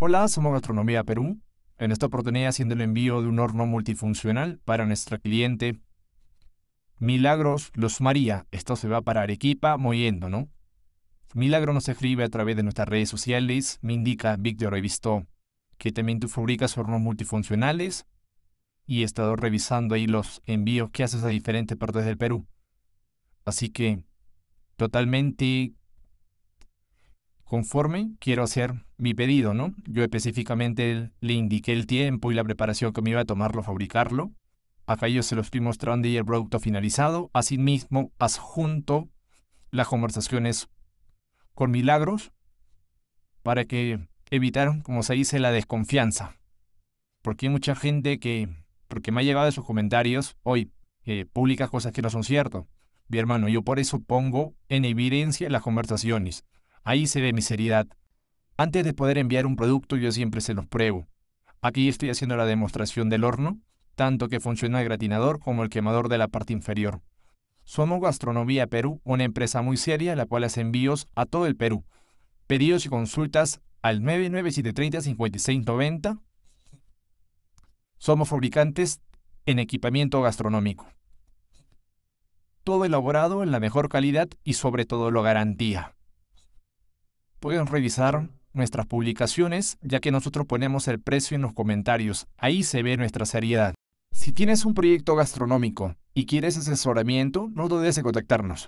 Hola, somos Gastronomía Perú. En esta oportunidad haciendo el envío de un horno multifuncional para nuestra cliente Milagros Los María. Esto se va para Arequipa, moviendo, ¿no? Milagro nos escribe a través de nuestras redes sociales, me indica Víctor Revistó, que también tú fabricas hornos multifuncionales y he estado revisando ahí los envíos que haces a diferentes partes del Perú. Así que totalmente conforme quiero hacer mi pedido, ¿no? Yo específicamente le indiqué el tiempo y la preparación que me iba a tomarlo fabricarlo. Acá yo se los estoy mostrando y el producto finalizado. Asimismo, adjunto las conversaciones con milagros para que evitar, como se dice, la desconfianza. Porque hay mucha gente que, porque me ha llegado de sus comentarios, hoy públicas cosas que no son cierto, Mi hermano, yo por eso pongo en evidencia las conversaciones. Ahí se ve mi seriedad. Antes de poder enviar un producto yo siempre se los pruebo. Aquí estoy haciendo la demostración del horno, tanto que funciona el gratinador como el quemador de la parte inferior. Somos Gastronomía Perú, una empresa muy seria la cual hace envíos a todo el Perú. Pedidos y consultas al 99730-5690. Somos fabricantes en equipamiento gastronómico. Todo elaborado en la mejor calidad y sobre todo lo garantía. Pueden revisar nuestras publicaciones, ya que nosotros ponemos el precio en los comentarios. Ahí se ve nuestra seriedad. Si tienes un proyecto gastronómico y quieres asesoramiento, no dudes en contactarnos.